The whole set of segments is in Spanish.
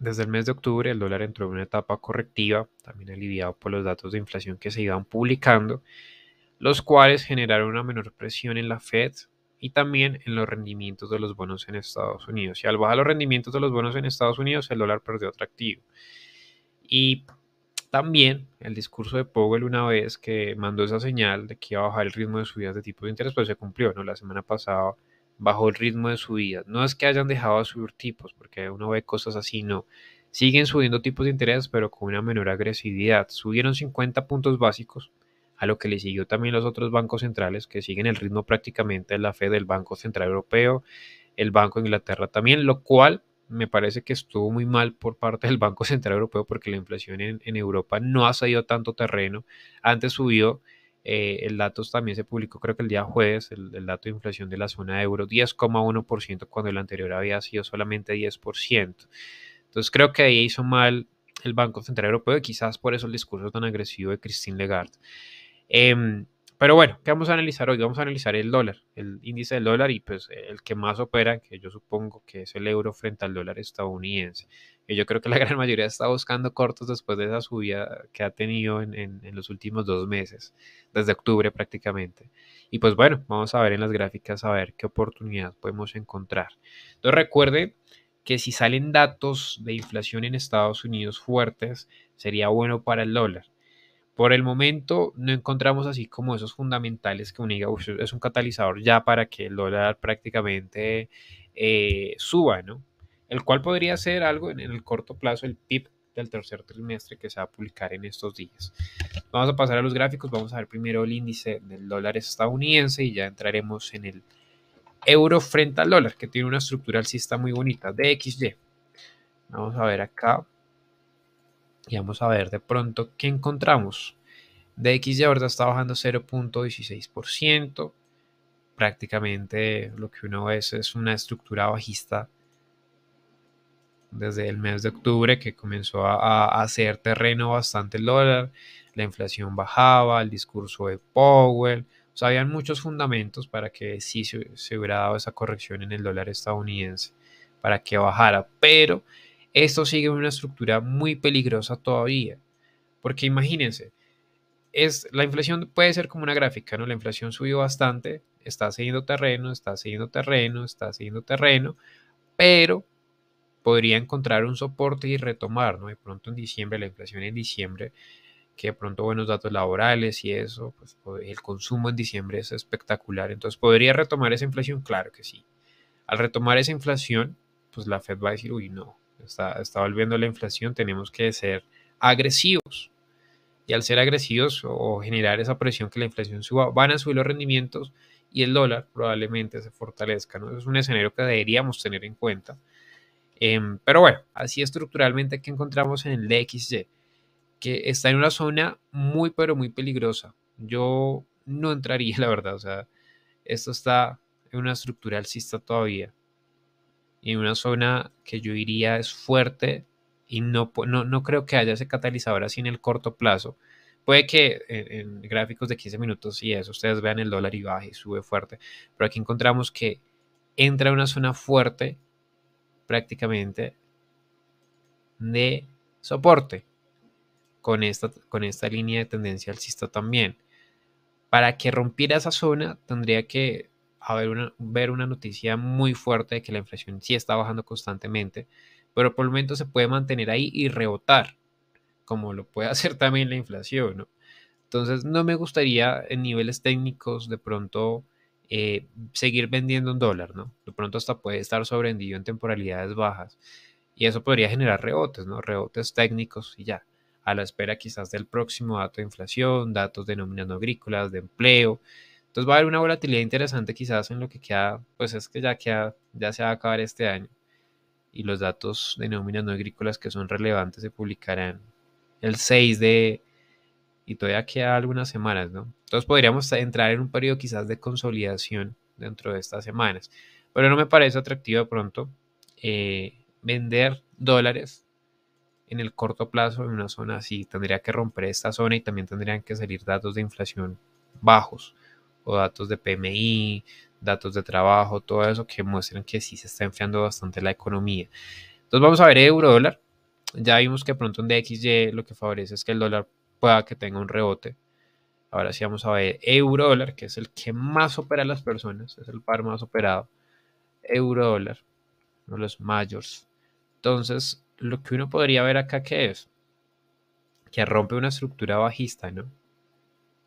Desde el mes de octubre el dólar entró en una etapa correctiva, también aliviado por los datos de inflación que se iban publicando, los cuales generaron una menor presión en la Fed y también en los rendimientos de los bonos en Estados Unidos. Y al bajar los rendimientos de los bonos en Estados Unidos, el dólar perdió atractivo. Y también el discurso de Powell una vez que mandó esa señal de que iba a bajar el ritmo de subidas de tipo de interés, pues se cumplió, ¿no? La semana pasada bajo el ritmo de su vida. No es que hayan dejado de subir tipos, porque uno ve cosas así, no. Siguen subiendo tipos de interés, pero con una menor agresividad. Subieron 50 puntos básicos, a lo que le siguió también los otros bancos centrales, que siguen el ritmo prácticamente de la fe del Banco Central Europeo, el Banco de Inglaterra también, lo cual me parece que estuvo muy mal por parte del Banco Central Europeo, porque la inflación en, Europa no ha salido tanto terreno. Antes subió eh, el dato también se publicó, creo que el día jueves, el, dato de inflación de la zona de euro, 10,1%, cuando el anterior había sido solamente 10%. Entonces creo que ahí hizo mal el Banco Central Europeo y quizás por eso el discurso tan agresivo de Christine Lagarde. Em, pero bueno, ¿qué vamos a analizar hoy? Vamos a analizar el dólar, el índice del dólar y pues el que más opera, que yo supongo que es el euro frente al dólar estadounidense. Y yo creo que la gran mayoría está buscando cortos después de esa subida que ha tenido en, los últimos dos meses, desde octubre prácticamente. Y pues bueno, vamos a ver en las gráficas a ver qué oportunidad podemos encontrar. Entonces recuerde que si salen datos de inflación en Estados Unidos fuertes, sería bueno para el dólar. Por el momento no encontramos así como esos fundamentales que uniga. es un catalizador ya para que el dólar prácticamente eh, suba, ¿no? el cual podría ser algo en el corto plazo, el PIB del tercer trimestre que se va a publicar en estos días. Vamos a pasar a los gráficos, vamos a ver primero el índice del dólar estadounidense y ya entraremos en el euro frente al dólar, que tiene una estructura alcista muy bonita, de Vamos a ver acá y vamos a ver de pronto qué encontramos. DXY ahorita está bajando 0.16%. Prácticamente lo que uno ve es una estructura bajista desde el mes de octubre que comenzó a, hacer terreno bastante el dólar, la inflación bajaba, el discurso de Powell, o sea, habían muchos fundamentos para que sí se, hubiera dado esa corrección en el dólar estadounidense, para que bajara, pero esto sigue una estructura muy peligrosa todavía, porque imagínense, es, la inflación puede ser como una gráfica, ¿no? La inflación subió bastante, está haciendo terreno, está haciendo terreno, está haciendo terreno, pero podría encontrar un soporte y retomar, ¿no? De pronto en diciembre, la inflación en diciembre, que de pronto buenos datos laborales y eso, pues el consumo en diciembre es espectacular. Entonces, ¿podría retomar esa inflación? Claro que sí. Al retomar esa inflación, pues la Fed va a decir, uy, no, está, está volviendo la inflación, tenemos que ser agresivos. Y al ser agresivos o generar esa presión que la inflación suba, van a subir los rendimientos y el dólar probablemente se fortalezca. ¿no? Es un escenario que deberíamos tener en cuenta. Em, pero bueno, así estructuralmente que encontramos en el DXY, que está en una zona muy, pero muy peligrosa. Yo no entraría, la verdad. O sea, esto está en una estructura alcista todavía. En una zona que yo diría es fuerte y no, no, creo que haya ese catalizador así en el corto plazo. Puede que en, gráficos de 15 minutos y eso, ustedes vean el dólar y baja y sube fuerte. Pero aquí encontramos que entra una zona fuerte prácticamente de soporte con esta, con esta línea de tendencia alcista también. Para que rompiera esa zona tendría que haber una, ver una noticia muy fuerte de que la inflación sí está bajando constantemente, pero por el momento se puede mantener ahí y rebotar, como lo puede hacer también la inflación. Entonces no me gustaría en niveles técnicos de pronto eh, seguir vendiendo un dólar, ¿no? De pronto hasta puede estar sobrevendido en temporalidades bajas y eso podría generar rebotes, ¿no? Rebotes técnicos y ya, a la espera quizás del próximo dato de inflación, datos de nóminas no agrícolas, de empleo. Entonces va a haber una volatilidad interesante quizás en lo que queda, pues es que ya, queda, ya se va a acabar este año y los datos de nóminas no agrícolas que son relevantes se publicarán el 6 de y todavía queda algunas semanas, ¿no? Entonces podríamos entrar en un periodo quizás de consolidación dentro de estas semanas, pero no me parece atractivo de pronto eh, vender dólares en el corto plazo en una zona así. Tendría que romper esta zona y también tendrían que salir datos de inflación bajos o datos de PMI, datos de trabajo, todo eso que muestran que sí se está enfriando bastante la economía. Entonces vamos a ver euro dólar. Ya vimos que pronto en DXY lo que favorece es que el dólar pueda que tenga un rebote. Ahora sí vamos a ver euro dólar, que es el que más opera a las personas, es el par más operado. Euro dólar, uno de los mayores. Entonces, lo que uno podría ver acá que es que rompe una estructura bajista, ¿no?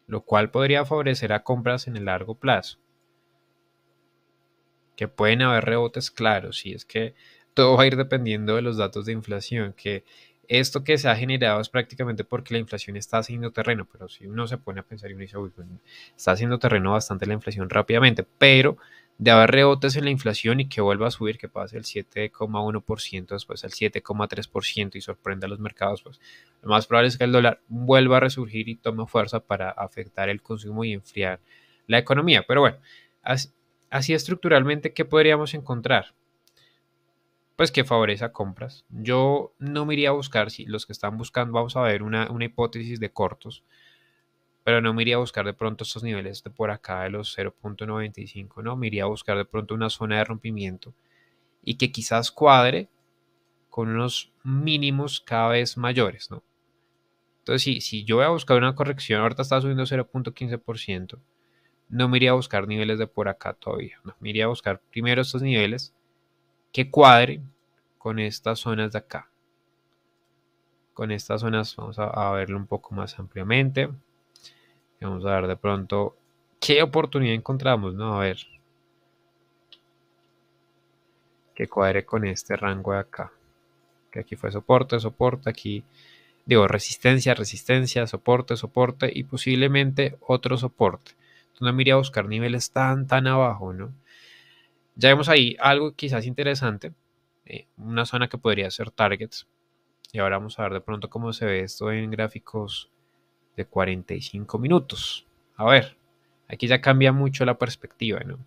Lo cual podría favorecer a compras en el largo plazo. Que pueden haber rebotes claros, si es que todo va a ir dependiendo de los datos de inflación, que esto que se ha generado es prácticamente porque la inflación está haciendo terreno, pero si uno se pone a pensar y uno dice, uy, pues, está haciendo terreno bastante la inflación rápidamente, pero de haber rebotes en la inflación y que vuelva a subir, que pase el 7,1%, después el 7,3% y sorprenda a los mercados, pues lo más probable es que el dólar vuelva a resurgir y tome fuerza para afectar el consumo y enfriar la economía. Pero bueno, así, así estructuralmente, ¿qué podríamos encontrar? pues que favorece a compras. Yo no me iría a buscar, si los que están buscando, vamos a ver una, hipótesis de cortos, pero no me iría a buscar de pronto estos niveles de por acá de los 0.95, no, me iría a buscar de pronto una zona de rompimiento y que quizás cuadre con unos mínimos cada vez mayores, ¿no? Entonces, si, si yo voy a buscar una corrección, ahorita está subiendo 0.15%, no me iría a buscar niveles de por acá todavía, no, me iría a buscar primero estos niveles que cuadre con estas zonas de acá. Con estas zonas vamos a, a verlo un poco más ampliamente. Vamos a ver de pronto qué oportunidad encontramos, ¿no? A ver. Que cuadre con este rango de acá. Que aquí fue soporte, soporte, aquí digo, resistencia, resistencia, soporte, soporte y posiblemente otro soporte. Entonces no me iría a buscar niveles tan, tan abajo, ¿no? Ya vemos ahí algo quizás interesante, eh, una zona que podría ser targets. Y ahora vamos a ver de pronto cómo se ve esto en gráficos de 45 minutos. A ver, aquí ya cambia mucho la perspectiva, ¿no?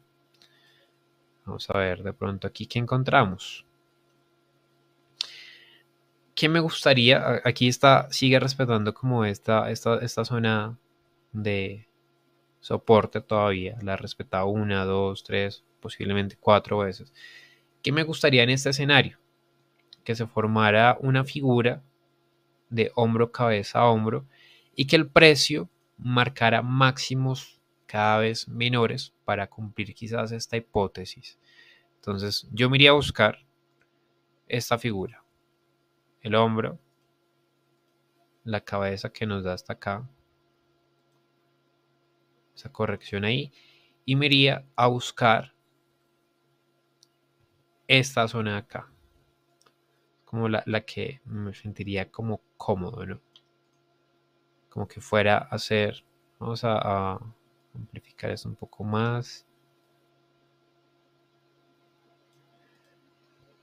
Vamos a ver de pronto aquí qué encontramos. ¿Qué me gustaría? Aquí está, sigue respetando como esta, esta zona de soporte todavía. La respeta 1, 2, 3, posiblemente cuatro veces. ¿Qué me gustaría en este escenario? Que se formara una figura de hombro, cabeza hombro y que el precio marcara máximos cada vez menores para cumplir quizás esta hipótesis. Entonces yo me iría a buscar esta figura, el hombro, la cabeza que nos da hasta acá, esa corrección ahí, y me iría a buscar esta zona acá. Como la, que me sentiría como cómodo, ¿no? Como que fuera a hacer Vamos a, a amplificar esto un poco más.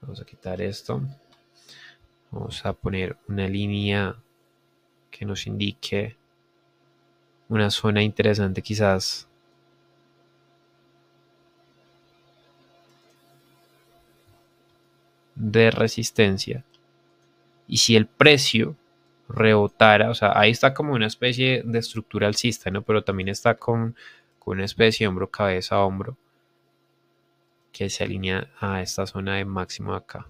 Vamos a quitar esto. Vamos a poner una línea que nos indique una zona interesante quizás de resistencia. Y si el precio rebotara, o sea, ahí está como una especie de estructura alcista, ¿no? Pero también está con, con una especie de hombro, cabeza, hombro, que se alinea a esta zona de máximo acá.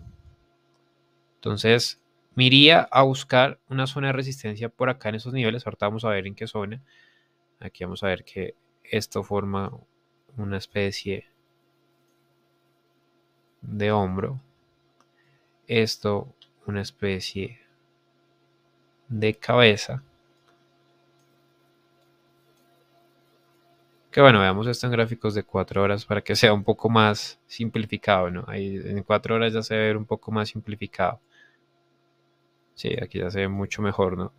Entonces, me iría a buscar una zona de resistencia por acá en esos niveles. Ahorita vamos a ver en qué zona. Aquí vamos a ver que esto forma una especie de hombro esto una especie de cabeza. Que bueno, veamos esto en gráficos de 4 horas para que sea un poco más simplificado, ¿no? en 4 horas ya se ve un poco más simplificado. Sí, aquí ya se ve mucho mejor, ¿no?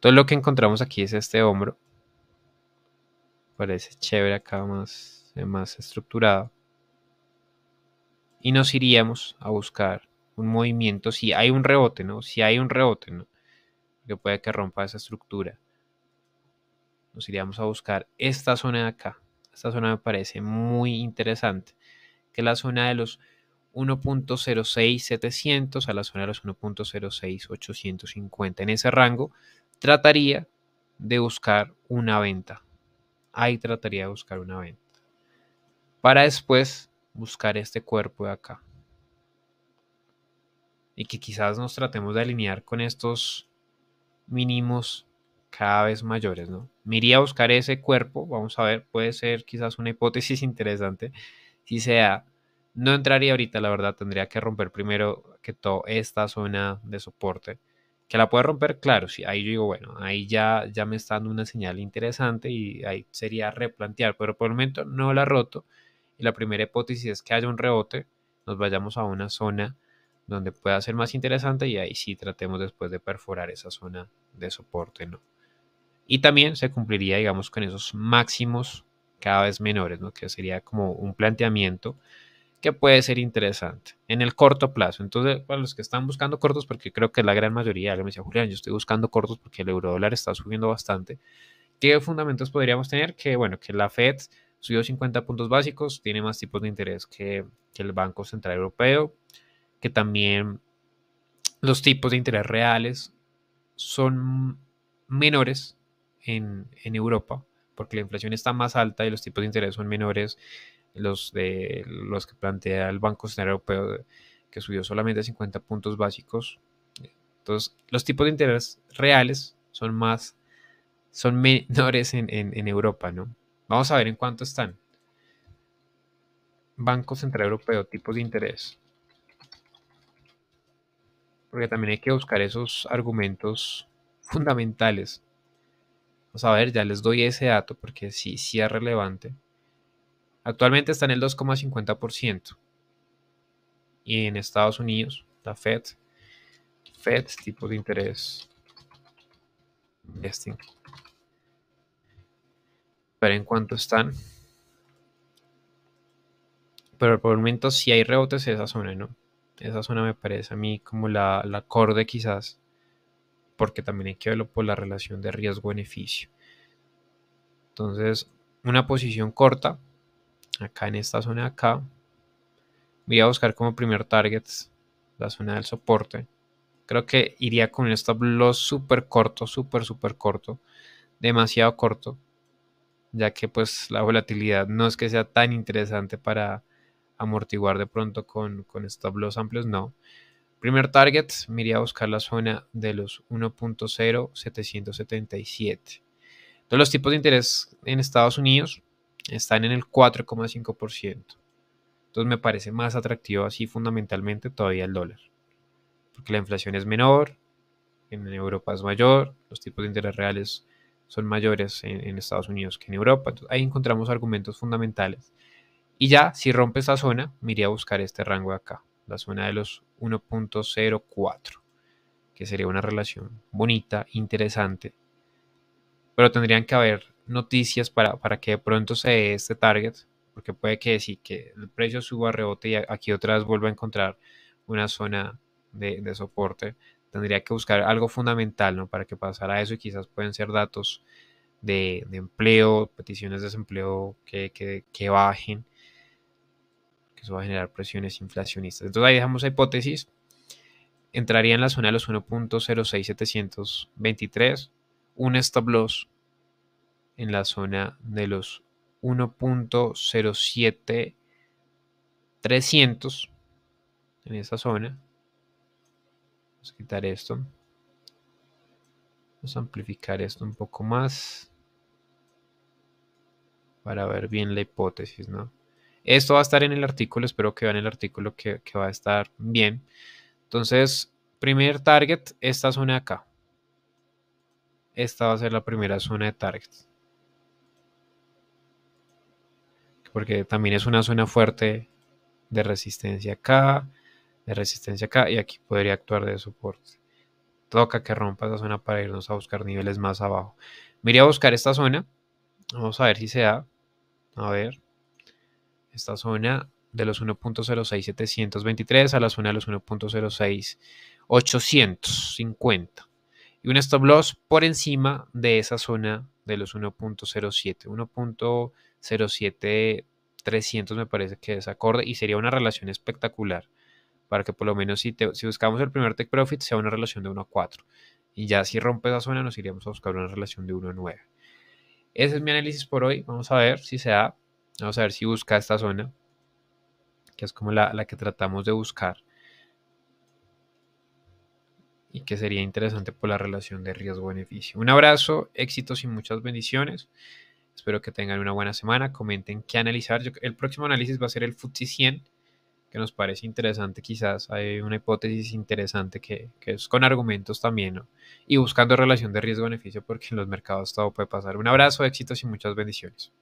todo lo que encontramos aquí es este hombro. Parece chévere acá más, más estructurado. Y nos iríamos a buscar un movimiento, si hay un rebote, ¿no? Si hay un rebote, ¿no? Que puede que rompa esa estructura. Nos iríamos a buscar esta zona de acá. Esta zona me parece muy interesante, que es la zona de los 1.06700 a la zona de los 1.06850. En ese rango trataría de buscar una venta. Ahí trataría de buscar una venta. Para después buscar este cuerpo de acá y que quizás nos tratemos de alinear con estos mínimos cada vez mayores, ¿no? iría a buscar ese cuerpo, vamos a ver, puede ser quizás una hipótesis interesante, si sea, no entraría ahorita, la verdad, tendría que romper primero que toda esta zona de soporte, que la puede romper, claro, si ahí yo digo, bueno, ahí ya, ya me está dando una señal interesante y ahí sería replantear, pero por el momento no la roto, y la primera hipótesis es que haya un rebote, nos vayamos a una zona donde pueda ser más interesante y ahí sí tratemos después de perforar esa zona de soporte, ¿no? Y también se cumpliría, digamos, con esos máximos cada vez menores, ¿no? Que sería como un planteamiento que puede ser interesante en el corto plazo. Entonces, para los que están buscando cortos, porque creo que la gran mayoría, alguien me decía, Julián, yo estoy buscando cortos porque el euro dólar está subiendo bastante. ¿Qué fundamentos podríamos tener? Que, bueno, que la Fed subió 50 puntos básicos, tiene más tipos de interés que el Banco Central Europeo, que también los tipos de interés reales son menores en, Europa, porque la inflación está más alta y los tipos de interés son menores, los, de, los que plantea el Banco Central Europeo, que subió solamente 50 puntos básicos. Entonces, los tipos de interés reales son más, son menores en, Europa, ¿no? Vamos a ver en cuánto están. Banco Central Europeo, tipos de interés porque también hay que buscar esos argumentos fundamentales. Vamos a ver, ya les doy ese dato porque sí, sí es relevante. Actualmente está en el 2,50%. Y en Estados Unidos, la Fed, Fed, tipo de interés. Investing. Pero en cuánto están. Pero por el momento si hay rebotes en esa zona, ¿no? Esa zona me parece a mí como la, acorde quizás, porque también hay que verlo por la relación de riesgo-beneficio. Entonces, una posición corta, acá en esta zona de acá, voy a buscar como primer target la zona del soporte. Creo que iría con un stop súper corto, súper, súper corto, demasiado corto, ya que pues la volatilidad no es que sea tan interesante para amortiguar de pronto con, con stop loss amplios, no. Primer target, me iría a buscar la zona de los 1.0777. Entonces los tipos de interés en Estados Unidos están en el 4,5%. Entonces me parece más atractivo así fundamentalmente todavía el dólar. Porque la inflación es menor, en Europa es mayor, los tipos de interés reales son mayores en, Estados Unidos que en Europa. ahí encontramos argumentos fundamentales y ya, si rompe esa zona, me iría a buscar este rango de acá, la zona de los 1.04, que sería una relación bonita, interesante. Pero tendrían que haber noticias para, que de pronto se dé este target, porque puede que sí, que el precio suba, rebote y aquí otra vez vuelva a encontrar una zona de, soporte. Tendría que buscar algo fundamental ¿no? para que pasara eso y quizás pueden ser datos de, empleo, peticiones de desempleo que bajen que eso va a generar presiones inflacionistas. Entonces ahí dejamos la hipótesis. Entraría en la zona de los 1.06723, un stop loss en la zona de los 1.07300 en esa zona. Vamos a quitar esto. Vamos a amplificar esto un poco más para ver bien la hipótesis, ¿no? Esto va a estar en el artículo, espero que vean el artículo que, va a estar bien. Entonces, primer target, esta zona acá. Esta va a ser la primera zona de target. Porque también es una zona fuerte de resistencia acá, de resistencia acá, y aquí podría actuar de soporte. Toca que rompa esa zona para irnos a buscar niveles más abajo. Me iría a buscar esta zona. Vamos a ver si se da. A ver esta zona de los 1.06723 a la zona de los 1.06850 y un stop loss por encima de esa zona de los 1.07 1.07300 me parece que es acorde y sería una relación espectacular para que por lo menos si, si buscamos el primer take profit sea una relación de 1 a 4 y ya si rompe esa zona nos iríamos a buscar una relación de 1 a 9 ese es mi análisis por hoy vamos a ver si se da Vamos a ver si busca esta zona, que es como la, que tratamos de buscar y que sería interesante por la relación de riesgo-beneficio. Un abrazo, éxitos y muchas bendiciones. Espero que tengan una buena semana. Comenten qué analizar. el próximo análisis va a ser el FTSE 100, que nos parece interesante. Quizás hay una hipótesis interesante que, es con argumentos también y buscando relación de riesgo-beneficio, porque en los mercados todo puede pasar. Un abrazo, éxitos y muchas bendiciones.